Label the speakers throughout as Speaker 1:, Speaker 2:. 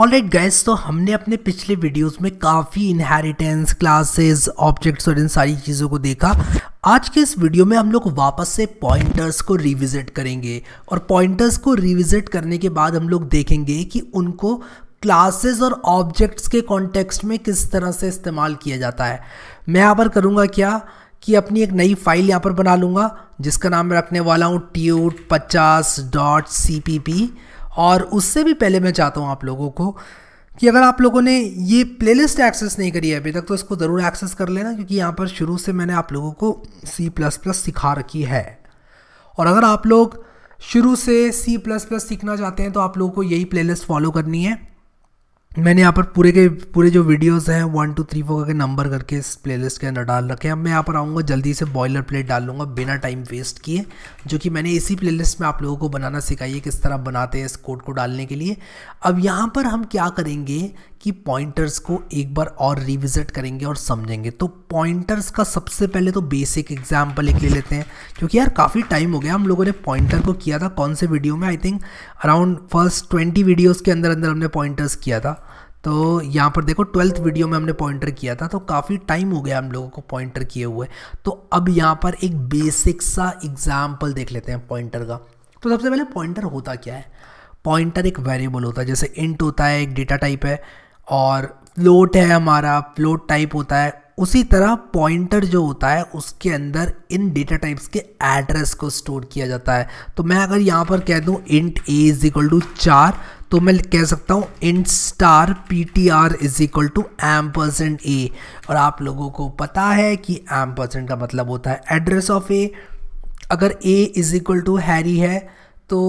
Speaker 1: Alright gas तो हमने अपने पिछले वीडियोस में काफ़ी इनहेरिटेंस क्लासेस ऑब्जेक्ट्स और इन सारी चीज़ों को देखा आज के इस वीडियो में हम लोग वापस से पॉइंटर्स को रिविज़िट करेंगे और पॉइंटर्स को रिविज़िट करने के बाद हम लोग देखेंगे कि उनको क्लासेस और ऑब्जेक्ट्स के कॉन्टेक्स्ट में किस तरह से इस्तेमाल किया जाता है मैं यहाँ पर करूँगा क्या कि अपनी एक नई फाइल यहाँ पर बना लूँगा जिसका नाम मैं रखने वाला हूँ ट्यूट पचास डॉट सी पी पी और उससे भी पहले मैं चाहता हूँ आप लोगों को कि अगर आप लोगों ने ये प्लेलिस्ट एक्सेस नहीं करी है अभी तक तो इसको ज़रूर एक्सेस कर लेना क्योंकि यहाँ पर शुरू से मैंने आप लोगों को सी प्लस प्लस सिखा रखी है और अगर आप लोग शुरू से सी प्लस प्लस सीखना चाहते हैं तो आप लोगों को यही प्लेलिस्ट फॉलो करनी है मैंने यहाँ पर पूरे के पूरे जो वीडियोस हैं वन टू थ्री फोर करके नंबर करके इस प्लेलिस्ट के अंदर डाल रखे हैं अब मैं यहाँ पर आऊँगा जल्दी से बॉयलर प्लेट डाल लूँगा बिना टाइम वेस्ट किए जो कि मैंने इसी प्लेलिस्ट में आप लोगों को बनाना सिखाइए किस तरह बनाते हैं इस कोड को डालने के लिए अब यहाँ पर हम क्या करेंगे कि पॉइंटर्स को एक बार और रिविजिट करेंगे और समझेंगे तो पॉइंटर्स का सबसे पहले तो बेसिक एग्जाम्पल एक ले लेते हैं क्योंकि यार काफ़ी टाइम हो गया हम लोगों ने पॉइंटर को किया था कौन से वीडियो में I think around first twenty videos के अंदर अंदर हमने पॉइंटर्स किया था तो यहाँ पर देखो ट्वेल्थ वीडियो में हमने पॉइंटर किया था तो काफ़ी टाइम हो गया हम लोगों को पॉइंटर किए हुए तो अब यहाँ पर एक बेसिक सा एग्जाम्पल देख लेते हैं पॉइंटर का तो सबसे पहले पॉइंटर होता क्या है पॉइंटर एक वेरिएबल होता है जैसे इंट होता है एक डेटा टाइप है और फ्लोट है हमारा फ्लोट टाइप होता है उसी तरह पॉइंटर जो होता है उसके अंदर इन डेटा टाइप्स के एड्रेस को स्टोर किया जाता है तो मैं अगर यहाँ पर कह दूँ int a is equal to चार तो मैं कह सकता हूँ int star p t r is equal to ampersand a और आप लोगों को पता है कि एम परसेंट का मतलब होता है एड्रेस ऑफ ए अगर a is equal to Harry है तो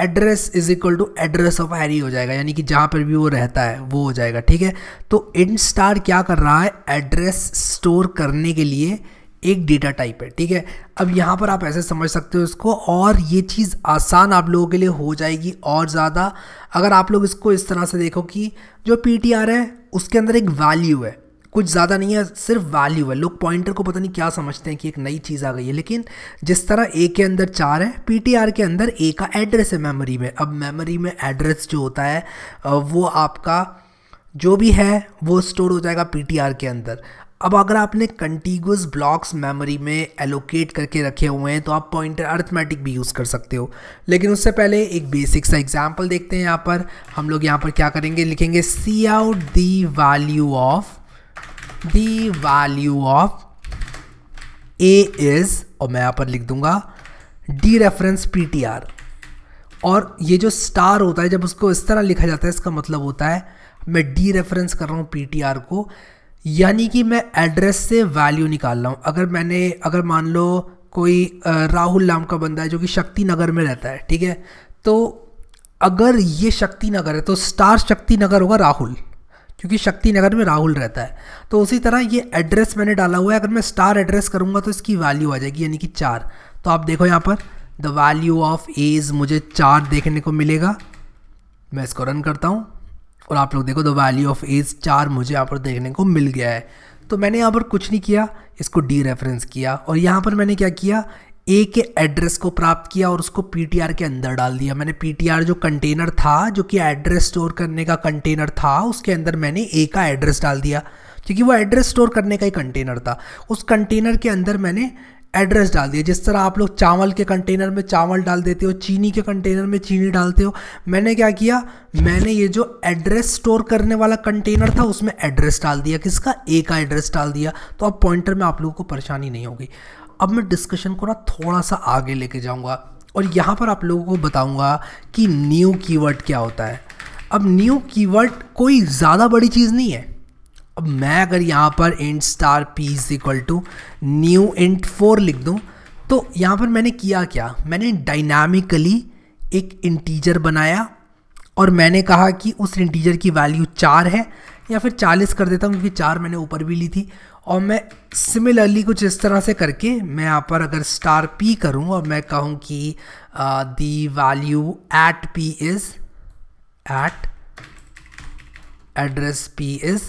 Speaker 1: address is equal to address of Harry हो जाएगा यानी कि जहाँ पर भी वो रहता है वो हो जाएगा ठीक है तो इन स्टार क्या कर रहा है एड्रेस स्टोर करने के लिए एक डेटा टाइप है ठीक है अब यहाँ पर आप ऐसे समझ सकते हो इसको और ये चीज़ आसान आप लोगों के लिए हो जाएगी और ज़्यादा अगर आप लोग इसको इस तरह से देखो कि जो पी है उसके अंदर एक वैल्यू है कुछ ज़्यादा नहीं है सिर्फ वैल्यू है लोग पॉइंटर को पता नहीं क्या समझते हैं कि एक नई चीज़ आ गई है लेकिन जिस तरह ए के अंदर चार है पी के अंदर ए का एड्रेस है मेमोरी में अब मेमोरी में एड्रेस जो होता है वो आपका जो भी है वो स्टोर हो जाएगा पी के अंदर अब अगर आपने कंटिगस ब्लॉक्स मेमोरी में एलोकेट करके रखे हुए हैं तो आप पॉइंटर अर्थमेटिक भी यूज़ कर सकते हो लेकिन उससे पहले एक बेसिक सा एग्जांपल देखते हैं यहाँ पर हम लोग यहाँ पर क्या करेंगे लिखेंगे cout the value of the value of a is और मैं यहाँ पर लिख दूंगा dereference p t r और ये जो स्टार होता है जब उसको इस तरह लिखा जाता है इसका मतलब होता है मैं डी रेफरेंस कर रहा हूँ पी टी आर को यानी कि मैं एड्रेस से वैल्यू निकाल रहा हूँ अगर मैंने अगर मान लो कोई राहुल नाम का बंदा है जो कि शक्ति नगर में रहता है ठीक है तो अगर ये शक्ति नगर है तो स्टार शक्ति नगर होगा राहुल क्योंकि शक्ति नगर में राहुल रहता है तो उसी तरह ये एड्रेस मैंने डाला हुआ है अगर मैं स्टार एड्रेस करूँगा तो इसकी वैल्यू आ जाएगी यानी कि चार तो आप देखो यहाँ पर द वैल्यू ऑफ एज मुझे चार देखने को मिलेगा मैं इसको रन करता हूँ और आप लोग देखो द वैल्यू ऑफ एज चार मुझे यहाँ पर देखने को मिल गया है तो मैंने यहाँ पर कुछ नहीं किया इसको डी रेफरेंस किया और यहाँ पर मैंने क्या किया ए के एड्रेस को प्राप्त किया और उसको पी के अंदर डाल दिया मैंने पी जो कंटेनर था जो कि एड्रेस स्टोर करने का कंटेनर था उसके अंदर मैंने ए का एड्रेस डाल दिया क्योंकि वो एड्रेस स्टोर करने का ही कंटेनर था उस कंटेनर के अंदर मैंने एड्रेस डाल दिया जिस तरह आप लोग चावल के कंटेनर में चावल डाल देते हो चीनी के कंटेनर में चीनी डालते हो मैंने क्या किया मैंने ये जो एड्रेस स्टोर करने वाला कंटेनर था उसमें एड्रेस डाल दिया किसका ए का एड्रेस डाल दिया तो अब पॉइंटर में आप लोगों को परेशानी नहीं होगी अब मैं डिस्कशन को ना थोड़ा सा आगे लेके जाऊँगा और यहाँ पर आप लोगों को बताऊंगा कि न्यू कीवर्ड क्या होता है अब न्यू कीवर्ड कोई ज़्यादा बड़ी चीज़ नहीं है अब मैं अगर यहाँ पर int star p is equal to new int four लिख दूँ तो यहाँ पर मैंने किया क्या मैंने डायनामिकली एक इंटीजर बनाया और मैंने कहा कि उस इंटीजर की वैल्यू चार है या फिर चालीस कर देता हूँ क्योंकि चार मैंने ऊपर भी ली थी और मैं सिमिलरली कुछ इस तरह से करके मैं यहाँ पर अगर स्टार पी करूँ और मैं कहूँ कि the value at p is at address p is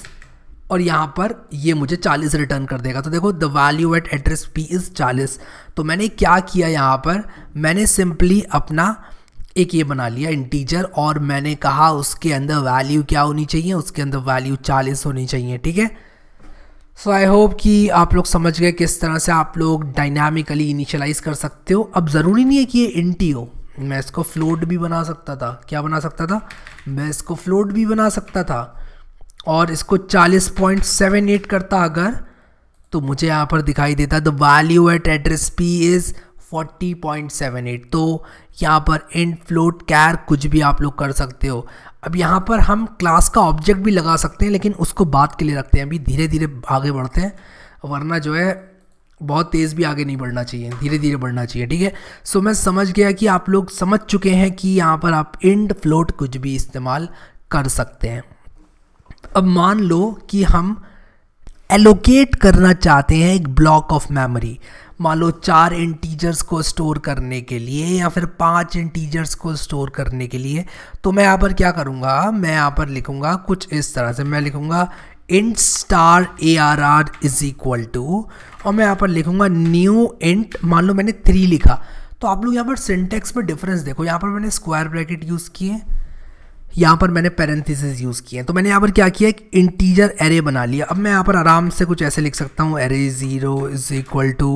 Speaker 1: और यहाँ पर ये मुझे 40 रिटर्न कर देगा तो देखो the value at address p is 40 तो मैंने क्या किया यहाँ पर मैंने सिंपली अपना एक ये बना लिया इंटीजर और मैंने कहा उसके अंदर वैल्यू क्या होनी चाहिए उसके अंदर वैल्यू 40 होनी चाहिए ठीक है सो आई होप कि आप लोग समझ गए किस तरह से आप लोग डायनामिकली इनिशियलाइज कर सकते हो अब ज़रूरी नहीं है कि ये इंटी हो मैं इसको फ्लोट भी बना सकता था क्या बना सकता था मैं इसको फ्लोट भी बना सकता था और इसको 40.78 करता अगर तो मुझे यहाँ पर दिखाई देता the value at address p is 40.78 तो यहाँ पर इंट फ्लोट कैर कुछ भी आप लोग कर सकते हो अब यहाँ पर हम क्लास का ऑब्जेक्ट भी लगा सकते हैं लेकिन उसको बात के लिए रखते हैं अभी धीरे धीरे आगे बढ़ते हैं वरना जो है बहुत तेज़ भी आगे नहीं बढ़ना चाहिए धीरे धीरे बढ़ना चाहिए ठीक है सो मैं समझ गया कि आप लोग समझ चुके हैं कि यहाँ पर आप इंड फ्लोट कुछ भी इस्तेमाल कर सकते हैं अब मान लो कि हम एलोकेट करना चाहते हैं एक ब्लॉक ऑफ मेमोरी मान लो चार इंटीजर्स को स्टोर करने के लिए या फिर पांच इंटीजर्स को स्टोर करने के लिए तो मैं यहाँ पर क्या करूँगा मैं यहाँ पर लिखूँगा कुछ इस तरह से मैं लिखूँगा int star a r r is equal to और मैं यहाँ पर लिखूँगा न्यू इंट मान लो मैंने थ्री लिखा तो आप लोग यहाँ पर सिंटेक्स में डिफरेंस देखो यहाँ पर मैंने स्क्वायर ब्रैकेट यूज़ किए यहाँ पर मैंने पैरेंथिस यूज़ किए हैं तो मैंने यहाँ पर क्या किया एक इंटीजर एरे बना लिया अब मैं यहाँ पर आराम से कुछ ऐसे लिख सकता हूँ array zero is equal to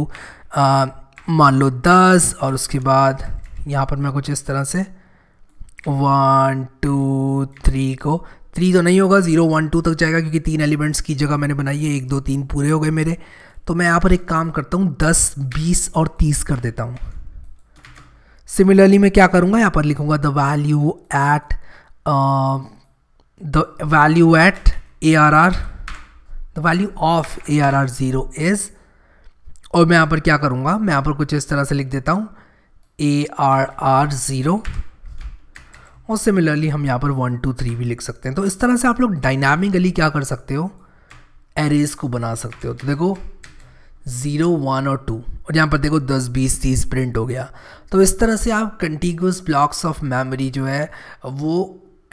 Speaker 1: मान लो दस और उसके बाद यहाँ पर मैं कुछ इस तरह से वन टू थ्री को थ्री तो नहीं होगा ज़ीरो वन टू तक जाएगा क्योंकि तीन एलिमेंट्स की जगह मैंने बनाई है एक दो तीन पूरे हो गए मेरे तो मैं यहाँ पर एक काम करता हूँ दस बीस और तीस कर देता हूँ सिमिलरली मैं क्या करूँगा यहाँ पर लिखूँगा the value at a uh, the value at ARR the value of ARR zero is और मैं यहाँ पर क्या करूँगा मैं यहाँ पर कुछ इस तरह से लिख देता हूँ ए आर आर ज़ीरो और सिमिलरली हम यहाँ पर वन टू थ्री भी लिख सकते हैं तो इस तरह से आप लोग डायनामिकली क्या कर सकते हो एरेज को बना सकते हो तो देखो ज़ीरो वन और टू और यहाँ पर देखो दस बीस तीस प्रिंट हो गया तो इस तरह से आप कंटिगस ब्लॉक्स ऑफ मेमोरी जो है वो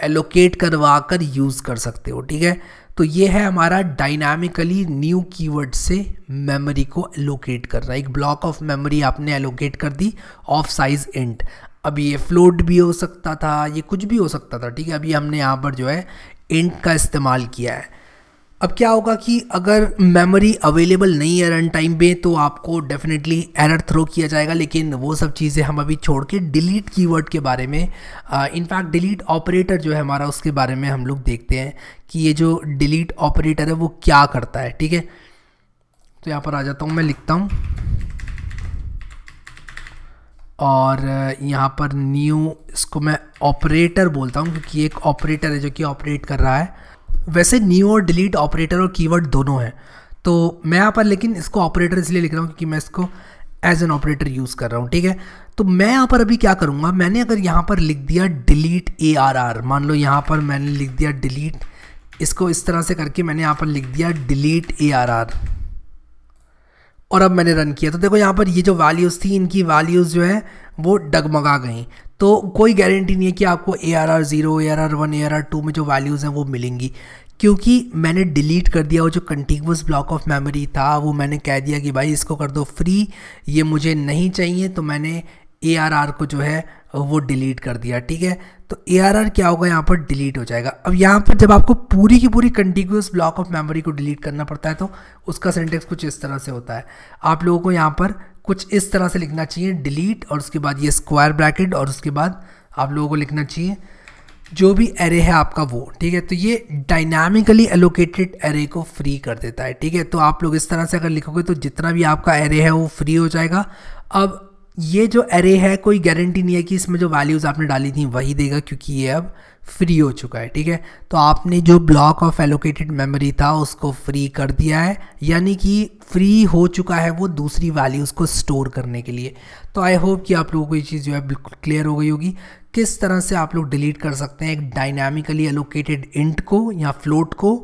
Speaker 1: एलोकेट करवा कर यूज़ कर सकते हो ठीक है तो ये है हमारा डायनामिकली न्यू कीवर्ड से मेमोरी को एलोकेट करना एक ब्लॉक ऑफ मेमोरी आपने एलोकेट कर दी ऑफ साइज इंट अब ये फ्लोट भी हो सकता था ये कुछ भी हो सकता था ठीक है अभी हमने यहाँ पर जो है इंट का इस्तेमाल किया है अब क्या होगा कि अगर मेमोरी अवेलेबल नहीं है रन टाइम पे तो आपको डेफिनेटली एरर थ्रो किया जाएगा लेकिन वो सब चीज़ें हम अभी छोड़ के डिलीट कीवर्ड के बारे में इनफैक्ट डिलीट ऑपरेटर जो है हमारा उसके बारे में हम लोग देखते हैं कि ये जो डिलीट ऑपरेटर है वो क्या करता है ठीक है तो यहाँ पर आ जाता हूँ मैं लिखता हूँ और यहाँ पर न्यू इसको मैं ऑपरेटर बोलता हूँ क्योंकि एक ऑपरेटर है जो कि ऑपरेट कर रहा है वैसे न्यू और डिलीट ऑपरेटर और कीवर्ड दोनों हैं तो मैं यहाँ पर लेकिन इसको ऑपरेटर इसलिए लिख रहा हूँ क्योंकि मैं इसको एज एन ऑपरेटर यूज़ कर रहा हूँ ठीक है तो मैं यहाँ पर अभी क्या करूँगा मैंने अगर यहाँ पर लिख दिया डिलीट ए आर आर मान लो यहाँ पर मैंने लिख दिया डिलीट इसको इस तरह से करके मैंने यहाँ पर लिख दिया डिलीट ए आर आर और अब मैंने रन किया तो देखो यहाँ पर ये जो वैल्यूज़ थी इनकी वैल्यूज़ जो है वो डगमगा गई तो कोई गारंटी नहीं है कि आपको a r r zero a r r one a r r two में जो वैल्यूज़ हैं वो मिलेंगी क्योंकि मैंने डिलीट कर दिया वो जो कंटिन्यूस ब्लॉक ऑफ मेमोरी था वो मैंने कह दिया कि भाई इसको कर दो फ्री ये मुझे नहीं चाहिए तो मैंने ए आर आर को जो है वो डिलीट कर दिया ठीक है तो ए क्या होगा यहाँ पर डिलीट हो जाएगा अब यहाँ पर जब आपको पूरी की पूरी कंटिग्यूस ब्लॉक ऑफ मेमोरी को डिलीट करना पड़ता है तो उसका सेंटेक्स कुछ इस तरह से होता है आप लोगों को यहाँ पर कुछ इस तरह से लिखना चाहिए डिलीट और उसके बाद ये स्क्वायर ब्रैकेट और उसके बाद आप लोगों को लिखना चाहिए जो भी एरे है आपका वो ठीक है तो ये डायनामिकली एलोकेटेड एरे को फ्री कर देता है ठीक है तो आप लोग इस तरह से अगर लिखोगे तो जितना भी आपका एरे है वो फ्री हो जाएगा अब ये जो एरे है कोई गारंटी नहीं है कि इसमें जो वैल्यूज़ आपने डाली थी वही देगा क्योंकि ये अब फ्री हो चुका है ठीक है तो आपने जो ब्लॉक ऑफ एलोकेटेड मेमोरी था उसको फ्री कर दिया है यानी कि फ्री हो चुका है वो दूसरी वैल्यूज़ को स्टोर करने के लिए तो आई होप कि आप लोगों को ये चीज़ जो है बिल्कुल क्लियर हो गई होगी किस तरह से आप लोग डिलीट कर सकते हैं एक डायनामिकली एलोकेटेड इंट को या फ्लोट को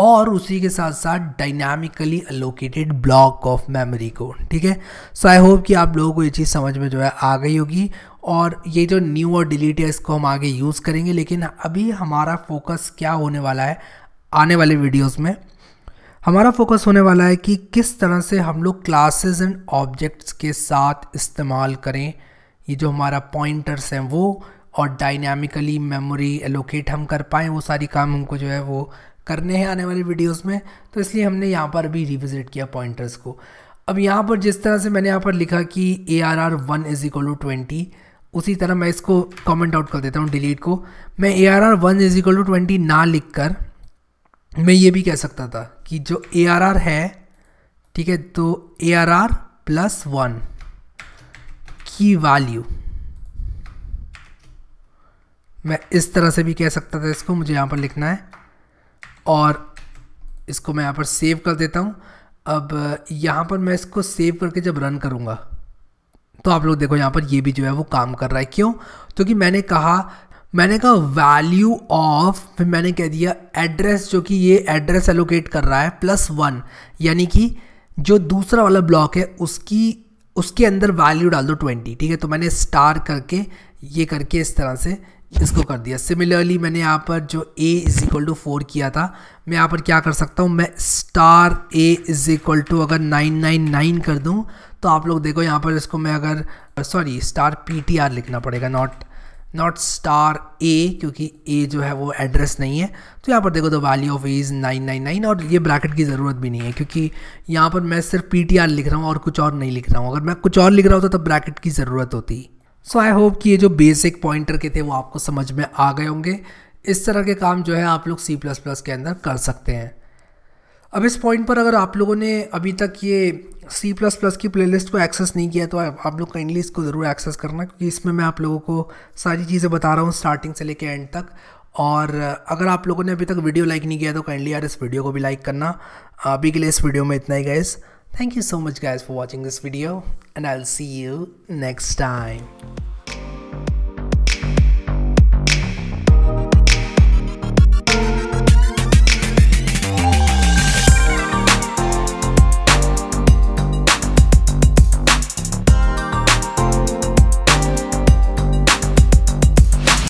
Speaker 1: और उसी के साथ साथ dynamically allocated block of memory को ठीक है सो आई होप कि आप लोगों को ये चीज़ समझ में जो है आ गई होगी और ये जो न्यू और डिलीट है इसको हम आगे यूज़ करेंगे लेकिन अभी हमारा फोकस क्या होने वाला है आने वाले वीडियोस में हमारा फोकस होने वाला है कि किस तरह से हम लोग क्लासेस एंड ऑब्जेक्ट्स के साथ इस्तेमाल करें ये जो हमारा पॉइंटर्स हैं वो और डायनामिकली मेमोरी एलोकेट हम कर पाएँ वो सारी काम हमको जो है वो करने हैं आने वाली वीडियोस में तो इसलिए हमने यहाँ पर भी रिविजिट किया पॉइंटर्स को अब यहाँ पर जिस तरह से मैंने यहाँ पर लिखा कि a r r one is equal to twenty उसी तरह मैं इसको कमेंट आउट कर देता हूँ डिलीट को मैं a r r one is equal to twenty ना लिख कर मैं ये भी कह सकता था कि जो ए आर आर है ठीक है तो a r r plus one की वैल्यू मैं इस तरह से भी कह सकता था इसको मुझे यहाँ पर लिखना है और इसको मैं यहाँ पर सेव कर देता हूँ अब यहाँ पर मैं इसको सेव करके जब रन करूँगा तो आप लोग देखो यहाँ पर ये भी जो है वो काम कर रहा है क्यों क्योंकि तो मैंने कहा मैंने कहा वैल्यू ऑफ फिर मैंने कह दिया एड्रेस जो कि ये एड्रेस एलोकेट कर रहा है प्लस वन यानी कि जो दूसरा वाला ब्लॉक है उसकी उसके अंदर वैल्यू डाल दो ट्वेंटी ठीक है तो मैंने स्टार करके ये करके इस तरह से इसको कर दिया सिमिलरली मैंने यहाँ पर जो a is equal to four किया था मैं यहाँ पर क्या कर सकता हूँ मैं star a is equal to अगर नाइन नाइन नाइन कर दूँ तो आप लोग देखो यहाँ पर इसको मैं अगर sorry star p t r लिखना पड़ेगा नॉट नॉट स्टार a क्योंकि a जो है वो एड्रेस नहीं है तो यहाँ पर देखो the value of a is nine nine nine और ये ब्रैकेट की ज़रूरत भी नहीं है क्योंकि यहाँ पर मैं सिर्फ पी टी आर लिख रहा हूँ और कुछ और नहीं लिख रहा हूँ अगर मैं कुछ और लिख रहा होता तो ब्रैकेट की ज़रूरत होती है सो आई होप कि ये जो बेसिक पॉइंटर के थे वो आपको समझ में आ गए होंगे इस तरह के काम जो है आप लोग सी प्लस प्लस के अंदर कर सकते हैं अब इस पॉइंट पर अगर आप लोगों ने अभी तक ये सी प्लस प्लस की प्लेलिस्ट को एक्सेस नहीं किया तो आप लोग काइंडली इसको ज़रूर एक्सेस करना क्योंकि इसमें मैं आप लोगों को सारी चीज़ें बता रहा हूँ स्टार्टिंग से लेकर एंड तक और अगर आप लोगों ने अभी तक वीडियो लाइक नहीं किया तो काइंडली यार इस वीडियो को भी लाइक करना अभी के लिए इस वीडियो में इतना ही guys Thank you so much guys for watching this video and I'll see you next time.